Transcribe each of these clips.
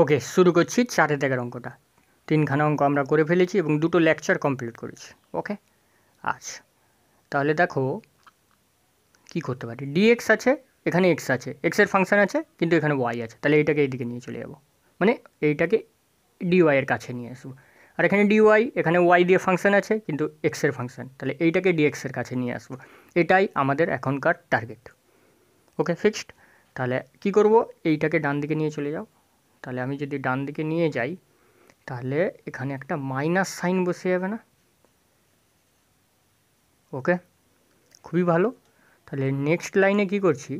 ওকে শুরু করছি চারে এগারো অঙ্কটা তিনখানা অঙ্ক আমরা করে ফেলেছি এবং দুটো লেকচার কমপ্লিট করেছি ওকে আচ্ছা তাহলে দেখো কি করতে পারি ডিএক্স আছে এখানে এক্স আছে এক্সের ফাংশান আছে কিন্তু এখানে ওয়াই আছে তাহলে এইটাকে এইদিকে নিয়ে চলে যাব মানে এইটাকে ডি ওয়াইয়ের কাছে নিয়ে আসবো আর এখানে ডিওয়াই এখানে ওয়াই দিয়ে ফাংশান আছে কিন্তু এক্সের ফাংশান তাহলে এইটাকে ডিএক্সের কাছে নিয়ে আসবো এটাই আমাদের এখনকার টার্গেট ওকে ফিক্সড তাহলে কি করব এইটাকে ডান দিকে নিয়ে চলে যাও তাহলে আমি যদি ডান দিকে নিয়ে যাই তাহলে এখানে একটা মাইনাস সাইন বসে যাবে না ওকে খুবই ভালো তাহলে নেক্সট লাইনে কি করছি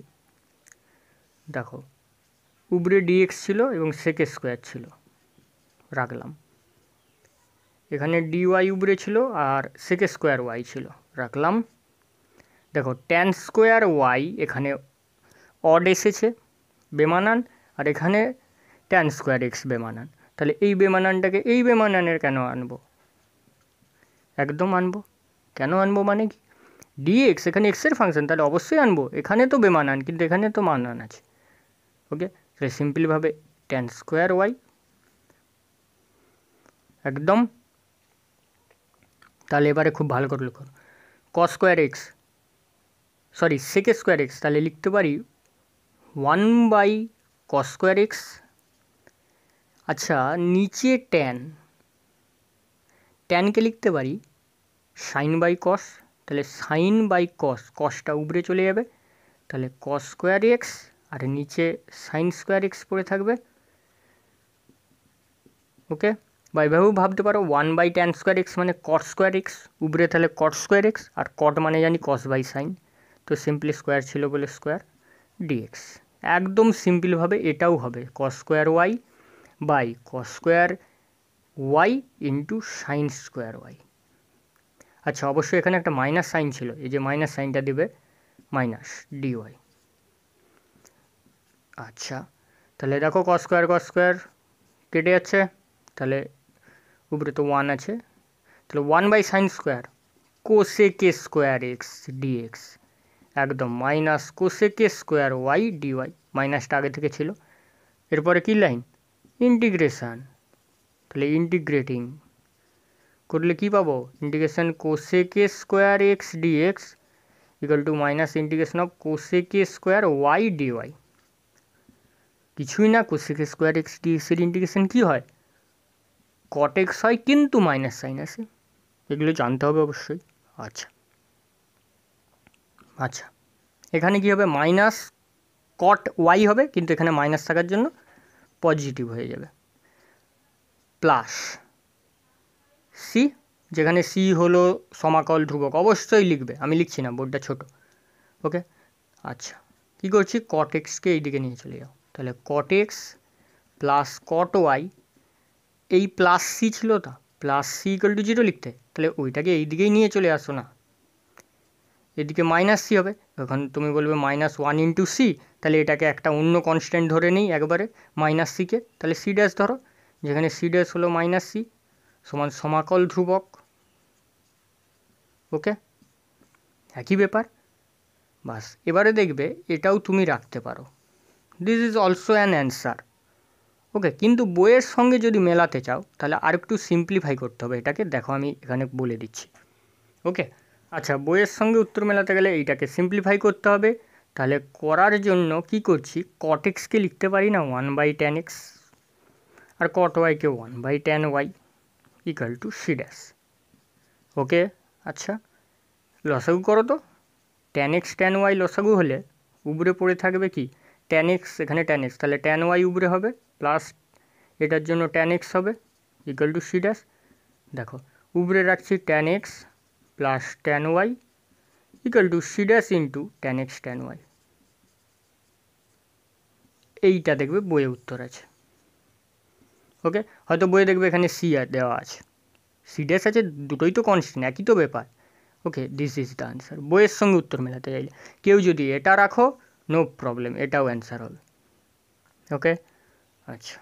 দেখো উপরে ডিএক্স ছিল এবং সেকে স্কোয়ার ছিল রাখলাম এখানে ডিওয়াই উবরে ছিল আর সেকে স্কোয়ার ওয়াই ছিল রাখলাম দেখো ট্যান স্কোয়ার ওয়াই এখানে অড এসেছে বেমানান আর এখানে ট্যান স্কোয়ার এক্স বেমানান তাহলে এই বেমানানটাকে এই বেমানানের কেন আনব একদম আনব কেন আনব মানে কি ডিএক্স এখানে এক্সের ফাংশন তাহলে অবশ্যই আনবো এখানে তো বেমানান কিন্তু এখানে তো মানান আছে ওকে তাহলে সিম্পলিভাবে ট্যান স্কোয়ার ওয়াই একদম তাহলে এবারে খুব ভালো করে লিখো ক square X sorry sec square X তাহলে লিখতে পারি ওয়ান বাই ক স্কোয়ার এক্স আচ্ছা নিচে ট্যান ট্যানকে লিখতে পারি সাইন বাই কস তাহলে সাইন বাই কস কসটা উপরে চলে যাবে তাহলে কস স্কোয়ার এক্স আর নিচে সাইন স্কোয়ার এক্স পড়ে থাকবে ওকে বা এভাবেও ভাবতে পারো one by tan square X মানে কট স্কোয়ার এক্স উপরে তাহলে কট স্কোয়ার এক্স আর কট মানে জানি কস বাই সাইন তো সিম্পলি স্কোয়ার ছিল বলে স্কোয়ার ডিএক্স একদম সিম্পলভাবে এটাও হবে cos square Y by cos square Y into sine square Y আচ্ছা অবশ্যই এখানে একটা মাইনাস সাইন ছিল এই যে মাইনাস সাইনটা দেবে মাইনাস ডিওয়াই আচ্ছা তাহলে দেখো কস স্কোয়ার কস স্কোয়ার কেটে যাচ্ছে তাহলে উপরে তো ওয়ান আছে তাহলে ওয়ান বাই সাইন স্কোয়ার কে স্কোয়ার এক্স ডিএক্স একদম মাইনাস কে স্কোয়ার ওয়াই ডিওয়াই মাইনাসটা আগে থেকে ছিল এরপরে কি লাইন ইন্টিগ্রেশান তাহলে ইন্টিগ্রেটিং করলে কি পাবো integration cosec square X dx equal to minus integration of cosec square Y dy কিছুই না কে স্কোয়ার এক্স ডিএক্সের ইন্টিগ্রেশান কী হয় কট এক্স হয় কিন্তু মাইনাস সাইন আসে এগুলো জানতে হবে অবশ্যই আচ্ছা আচ্ছা এখানে কি হবে মাইনাস কট ওয়াই হবে কিন্তু এখানে মাইনাস থাকার জন্য পজিটিভ হয়ে যাবে প্লাস সি যেখানে সি হলো সমাকল ধ্রুবক অবশ্যই লিখবে আমি লিখছি না বোর্ডটা ছোট ওকে আচ্ছা কি করছি কটেক্সকে এইদিকে নিয়ে চলে যাও তাহলে কটেক্স প্লাস কট ওয়াই এই প্লাস সি ছিল তা plus C equal to zero লিখতে তাহলে ওইটাকে এই দিকেই নিয়ে চলে আসো না এদিকে মাইনাস সি হবে এখন তুমি বলবে মাইনাস ওয়ান ইন্টু সি তাহলে এটাকে একটা অন্য কনস্ট্যান্ট ধরে নিই একবারে মাইনাস সিকে তাহলে সি ড্যাশ ধরো যেখানে সি ড্যাশ হলো মাইনাস সি সমান সমাকল ধ্রুবক ওকে একই ব্যাপার বাস এবারে দেখবে এটাও তুমি রাখতে পারো this is also an answer okay কিন্তু বইয়ের সঙ্গে যদি মেলাতে চাও তাহলে আরেকটু সিম্পলিফাই করতে হবে এটাকে দেখো আমি এখানে বলে দিচ্ছি ওকে আচ্ছা বইয়ের সঙ্গে উত্তর মেলাতে গেলে এইটাকে সিম্পলিফাই করতে হবে তাহলে করার জন্য কি করছি কট এক্সকে লিখতে পারি না ওয়ান বাই ট্যান এক্স আর কট ওয়াইকে one by tan Y equal to C okay আচ্ছা লসাগু করো তো ট্যান এক্স ট্যান ওয়াই লসাগু হলে উবরে পড়ে থাকবে কি ট্যান এক্স এখানে ট্যান এক্স তাহলে ট্যান ওয়াই উবরে হবে প্লাস এটার জন্য ট্যান এক্স হবে ইকাল টু সি দেখো উবরে রাখছি tan X plus tan Y equal to C dash dash into tan X tan Y এইটা দেখবে বইয়ে উত্তর আছে ওকে হয়তো বইয়ে দেখবে এখানে সি দেওয়া আছে সিডাস আছে দুটোই তো কনস্ট্যান্ট একই তো ব্যাপার okay this is the answer বইয়ের সঙ্গে উত্তর মেলাতে চাইলে কেউ যদি এটা রাখো নো প্রবলেম এটাও অ্যান্সার হবে ওকে আচ্ছা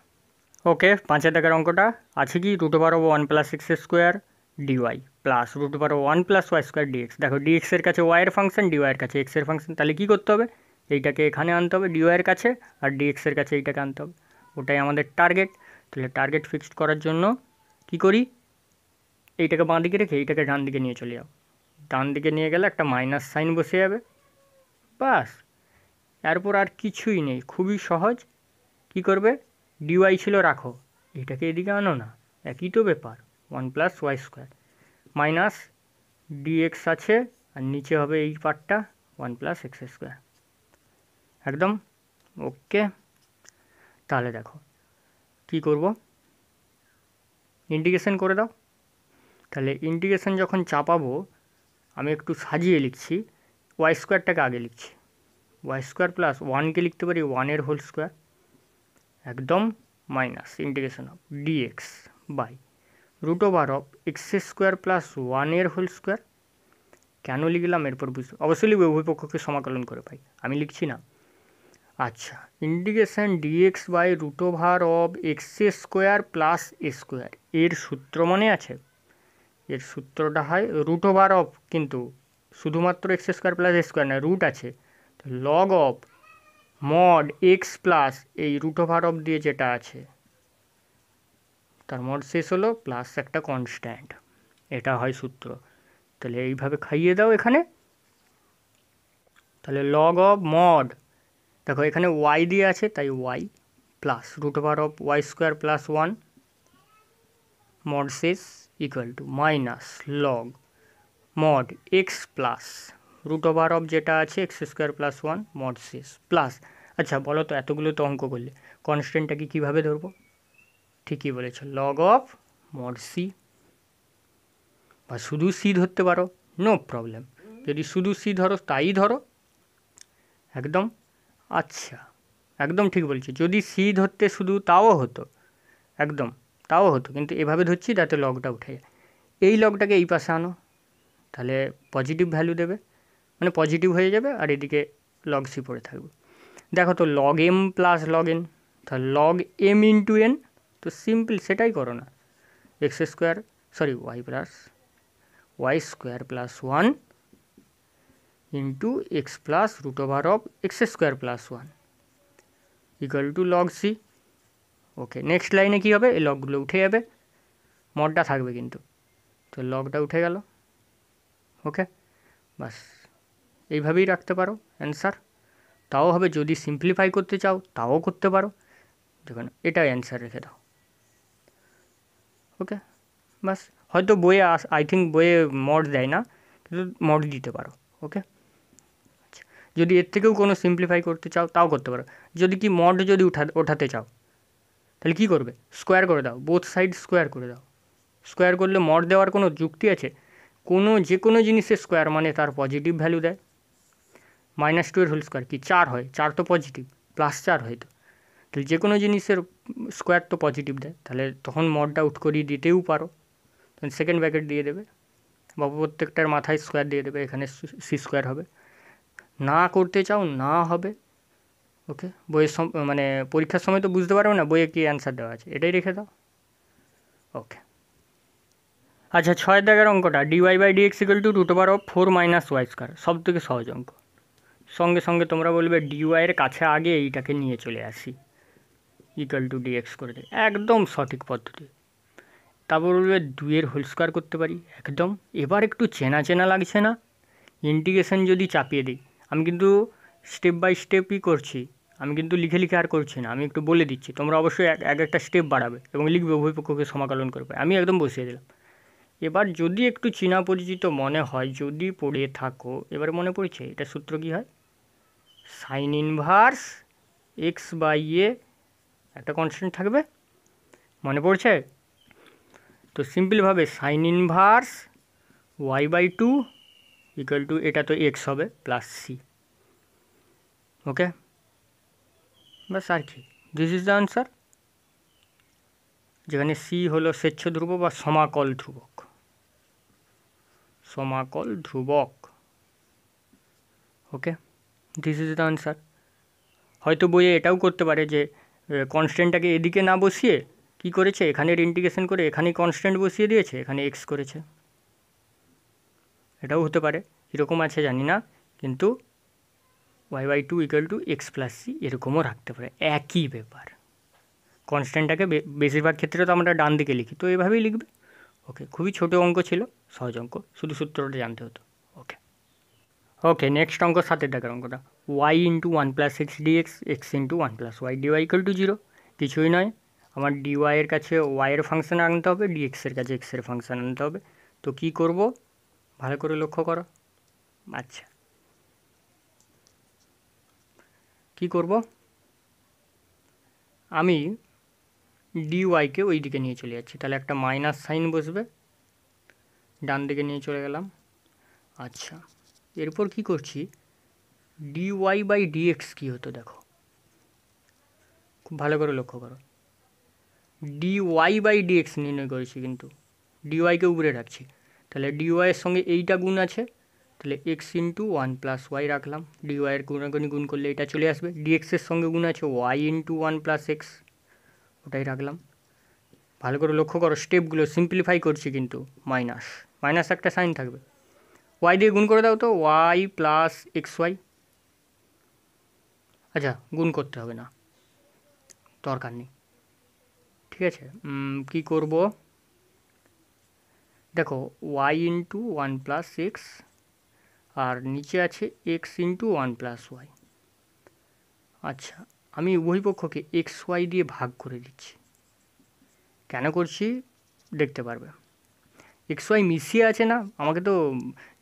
ওকে পাঁচ হাজার টাকার অঙ্কটা আছে কি root over one plus six square dy plus root power one plus Y square dx দেখো ডিএক্সের কাছে ওয়াইয়ের ফাংশন ডিওয়াইয়ের কাছে এক্সের ফাংশন তাহলে কী করতে হবে এইটাকে এখানে আনতে হবে ডিওয়াইয়ের কাছে আর ডিএক্সের কাছে এইটাকে আনতে হবে ওটাই আমাদের টার্গেট তাহলে টার্গেট ফিক্সড করার জন্য কি করি এইটাকে বাঁ দিকে রেখে এইটাকে ডান দিকে নিয়ে চলে যাও ডান দিকে নিয়ে গেলে একটা মাইনাস সাইন বসে যাবে বাস এরপর আর কিছুই নেই খুবই সহজ কি করবে ডিওয়াই ছিল রাখো এটাকে এদিকে আনো না একই তো ব্যাপার one plus Y square minus dx আছে আর নিচে হবে এই পার্টটা ওয়ান প্লাস এক্স স্কোয়ার একদম ওকে তাহলে দেখো কি করব ইন্ডিকেশন করে দাও তাহলে ইন্ডিকেশন যখন চাপাবো আমি একটু সাজিয়ে লিখছি ওয়াই স্কোয়ারটাকে আগে লিখছি ওয়াই স্কোয়ার প্লাস ওয়ানকে লিখতে পারি ওয়ানের হোল স্কোয়ার একদম minus integration of dx by root over of X square plus ওয়ানের হোল স্কোয়ার কেন লিখলাম এরপর বুঝতে অবশ্যই লিখবে উভয়পক্ষকে সমাকলন করে পাই আমি লিখছি না আচ্ছা indication dx by root over of X square plus A square এর সূত্র মনে আছে এর সূত্রটা হয় রুট ওভার অফ কিন্তু শুধুমাত্র X square plus A square না রুট আছে log of mod x plus এই রুট ওভার অফ দিয়ে যেটা আছে তার মর শেষ হলো প্লাস একটা কনস্ট্যান্ট এটা হয় সূত্র তাহলে এইভাবে খাইয়ে দাও এখানে তাহলে লগ অফ মড দেখো এখানে ওয়াই দিয়ে আছে তাই Y plus root over of Y square plus one mod শেষ equal to minus log mod x plus root over of যেটা আছে X square plus one mod শেষ প্লাস আচ্ছা বলো তো এতগুলো তো অঙ্ক করলে কনস্ট্যান্টটা কি কীভাবে ধরবো ঠিকই বলেছ লগ অফ মড সি বা শুধু সি ধরতে পারো নো প্রবলেম যদি শুধু সি ধরো তাই ধরো একদম আচ্ছা একদম ঠিক বলছি যদি সি ধরতে শুধু তাও হতো একদম তাও হতো কিন্তু এভাবে ধরছি তাতে লগটা উঠে যায় এই লগটাকে এই পাশে আনো তাহলে পজিটিভ ভ্যালু দেবে মানে পজিটিভ হয়ে যাবে আর এদিকে লগ সি পড়ে থাকবে দেখো তো log M plus log N তাহলে লগ এম ইন্টু এন তো সিম্পল সেটাই করো না X square sorry Y plus Y square plus one into X plus root over of X square plus one equal to log C okay next লাইনে কী হবে এই লগগুলো উঠে যাবে মডটা থাকবে কিন্তু তো লগটা উঠে গেল ওকে বাস এইভাবেই রাখতে পারো অ্যান্সার তাও হবে যদি সিম্পলিফাই করতে চাও তাও করতে পারো দেখুন এটাই অ্যান্সার রেখে দাও ওকে ব্যাস হয়তো বইয়ে আস আই থিঙ্ক বইয়ে মড দেয় না কিন্তু মড দিতে পারো ওকে আচ্ছা। যদি এর থেকেও কোনো সিম্পলিফাই করতে চাও তাও করতে পারো যদি কি মড যদি উঠা ওঠাতে চাও তাহলে কী করবে স্কোয়ার করে দাও বোথ সাইড স্কোয়ার করে দাও স্কোয়ার করলে মড দেওয়ার কোনো যুক্তি আছে কোনো যে কোনো জিনিসের স্কোয়ার মানে তার পজিটিভ ভ্যালু দেয় মাইনাস টু এর হোল স্কোয়ার কি চার হয় চার তো পজিটিভ প্লাস চার হয় তো তাহলে যে কোনো জিনিসের স্কোয়ার তো পজিটিভ দেয় তাহলে তখন মডটা আউট করিয়ে দিতেও পারো তখন সেকেন্ড ব্যাকেট দিয়ে দেবে বা প্রত্যেকটার মাথায় স্কোয়ার দিয়ে দেবে এখানে সি স্কোয়ার হবে না করতে চাও না হবে ওকে বইয়ের মানে পরীক্ষার সময় তো বুঝতে পারবে না বইয়ে কী অ্যান্সার দেওয়া আছে এটাই রেখে দাও ওকে আচ্ছা ছয় দাগের অঙ্কটা dy by dx equal to root over of four minus Y square সব থেকে সহজ অঙ্ক সঙ্গে সঙ্গে তোমরা বলবে ডিওয়াইয়ের কাছে আগে এইটাকে নিয়ে চলে আসি ইকাল টু ডিএক্স করে দেয় একদম সঠিক পদ্ধতি তারপর বলবে দুয়ের হোল স্কোয়ার করতে পারি একদম এবার একটু চেনা চেনা লাগছে না ইন্টিগ্রেশন যদি চাপিয়ে দিই আমি কিন্তু স্টেপ বাই স্টেপই করছি আমি কিন্তু লিখে লিখে আর করছি না আমি একটু বলে দিচ্ছি তোমরা অবশ্যই এক এক একটা স্টেপ বাড়াবে এবং লিখবে উভয় পক্ষকে সমাকলন করবে আমি একদম বসিয়ে দিলাম এবার যদি একটু চীনা পরিচিত মনে হয় যদি পড়ে থাকো এবার মনে পড়ছে এটা সূত্র কি হয় sine inverse X by A একটা কনস্ট্যান্ট থাকবে মনে পড়ছে তো সিম্পলভাবে sine inverse Y by two equal to এটা তো এক্স হবে প্লাস সি ওকে ব্যাস আর কি দিস ইজ দ্য আনসার যেখানে সি হলো স্বেচ্ছ ধ্রুবক বা সমাকল ধ্রুবক সমাকল ধ্রুবক okay this is the answer হয়তো বইয়ে এটাও করতে পারে যে কনস্ট্যান্টটাকে এদিকে না বসিয়ে কি করেছে এখানের ইন্টিগ্রেশন করে এখানে কনস্ট্যান্ট বসিয়ে দিয়েছে এখানে এক্স করেছে এটাও হতে পারে কীরকম আছে জানি না কিন্তু y by two equal to x plus c এরকমও রাখতে পারে একই ব্যাপার কনস্ট্যান্টটাকে বেশিরভাগ ক্ষেত্রে তো আমরা ডান দিকে লিখি তো এভাবেই লিখবে ওকে খুবই ছোটো অঙ্ক ছিল সহজ অঙ্ক শুধু সূত্রটা জানতে হতো ওকে ওকে নেক্সট অঙ্ক সাতের টাকার অঙ্কটা y into one plus x dx x into one plus y dy equal to zero কিছুই নয় আমার ডিওয়াইয়ের কাছে ওয়াইয়ের ফাংশান আনতে হবে ডিএক্সের কাছে এক্সের ফাংশান আনতে হবে তো কি করব ভালো করে লক্ষ্য করো আচ্ছা কি করব আমি ডিওয়াইকে ওই দিকে নিয়ে চলে যাচ্ছি তাহলে একটা মাইনাস সাইন বসবে ডান দিকে নিয়ে চলে গেলাম আচ্ছা এরপর কি করছি ডিওয়াই বাই ডিএক্স কী হতো দেখো খুব ভালো করে লক্ষ্য করো ডিওয়াই বাই ডিএক্স নির্ণয় করেছি কিন্তু ডিওয়াইকে উপরে রাখছি তাহলে ডিওয়াইয়ের সঙ্গে এইটা গুণ আছে তাহলে x into one plus y রাখলাম ডিওয়াইয়ের গুণাগুণি গুণ করলে এটা চলে আসবে ডিএক্সের সঙ্গে গুণ আছে y into one plus x ওটাই রাখলাম ভালো করে লক্ষ্য করো স্টেপগুলো সিম্পলিফাই করছি কিন্তু মাইনাস মাইনাস একটা সাইন থাকবে ওয়াই দিয়ে গুণ করে দাও তো ওয়াই প্লাস এক্স ওয়াই আচ্ছা গুণ করতে হবে না দরকার নেই ঠিক আছে কি করব দেখো y into one plus x আর নিচে আছে x into one plus y আচ্ছা আমি উভয় পক্ষকে এক্স ওয়াই দিয়ে ভাগ করে দিচ্ছি কেন করছি দেখতে পারবে এক্স ওয়াই মিশিয়ে আছে না আমাকে তো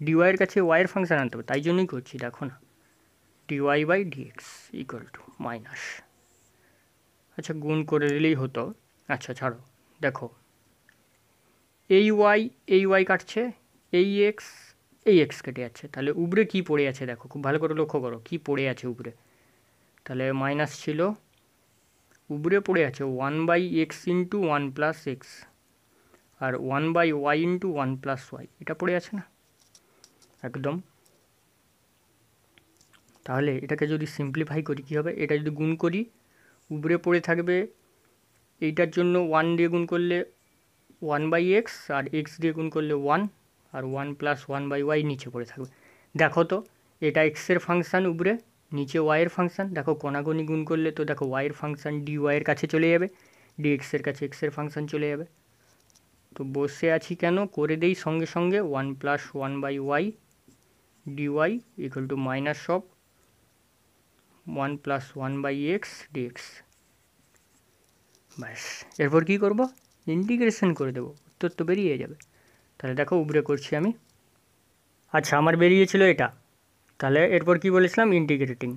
ডিওয়াইয়ের কাছে ওয়াইয়ের ফাংশান আনতে হবে তাই জন্যই করছি দেখো না dy by dx equal to minus আচ্ছা গুণ করে দিলেই হতো আচ্ছা ছাড়ো দেখো এই ওয়াই এই ওয়াই কাটছে এই এক্স এই এক্স কেটে যাচ্ছে তাহলে উপরে কি পড়ে আছে দেখো খুব ভালো করে লক্ষ্য করো কি পড়ে আছে উপরে তাহলে মাইনাস ছিল উপরে পড়ে আছে one by x into one plus x আর one by y into one plus y এটা পড়ে আছে না একদম তাহলে এটাকে যদি সিম্পলিফাই করি কী হবে এটা যদি গুণ করি উপরে পড়ে থাকবে এইটার জন্য ওয়ান দিয়ে গুণ করলে ওয়ান বাই এক্স আর এক্স দিয়ে গুণ করলে ওয়ান আর one plus one by y নিচে পড়ে থাকবে দেখো তো এটা এক্সের ফাংশান উপরে নিচে ওয়াইয়ের ফাংশান দেখো কোনাগনি গুণ করলে তো দেখো ওয়াইয়ের ফাংশান ডি ওয়াইয়ের কাছে চলে যাবে ডি এক্সের কাছে এক্সের ফাংশান চলে যাবে তো বসে আছি কেন করে দেই সঙ্গে সঙ্গে one plus one by y d y equal to minus of one plus one by x dx ব্যাস এরপর কী করবো ইন্টিগ্রেশন করে দেবো উত্তর তো বেরিয়ে যাবে তাহলে দেখো উবরে করছি আমি আচ্ছা আমার বেরিয়েছিল এটা তাহলে এরপর কি বলেছিলাম ইন্টিগ্রেটিং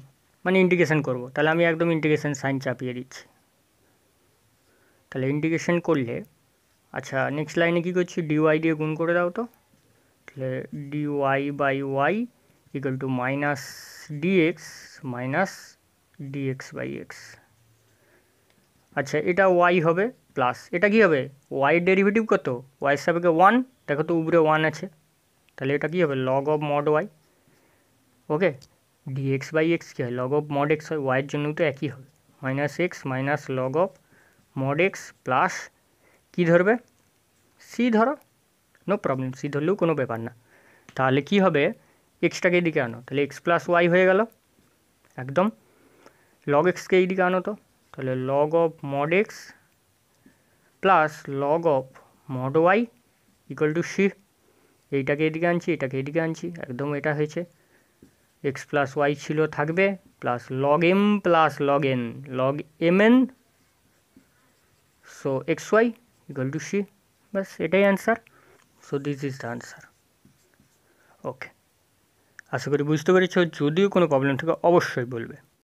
মানে ইন্টিগ্রেশন করব তাহলে আমি একদম ইন্টিগ্রেশন সাইন চাপিয়ে দিচ্ছি তাহলে ইন্টিগ্রেশন করলে আচ্ছা নেক্সট লাইনে কী করছি ডিওয়াই দিয়ে গুণ করে দাও তো তাহলে dy by y equal to minus dx minus dx by x আচ্ছা এটা ওয়াই হবে প্লাস এটা কি হবে ওয়াই ডেরিভেটিভ কত ওয়াই সাপেক্ষে ওয়ান দেখো তো উপরে ওয়ান আছে তাহলে এটা কি হবে log of mod y okay dx by x কী হয় লগ অফ মড এক্স হয় ওয়াইয়ের জন্য তো একই হবে minus x minus log of mod x plus কী ধরবে সি ধরো নো প্রবলেম সি ধরলেও কোনো ব্যাপার না তাহলে কি হবে এক্সটাকে এইদিকে আনো তাহলে এক্স প্লাস ওয়াই হয়ে গেল একদম লগ এক্সকে এইদিকে আনো তো তাহলে log of mod x plus log of mod y equal to c এইটাকে এদিকে আনছি এটাকে এদিকে আনছি একদম এটা হয়েছে এক্স প্লাস ওয়াই ছিল থাকবে plus log M plus log n log m n so x y equal to c ব্যাস এটাই answer so this is the answer okay আশা করি বুঝতে পেরেছ যদিও কোনো প্রবলেম থাকে অবশ্যই বলবে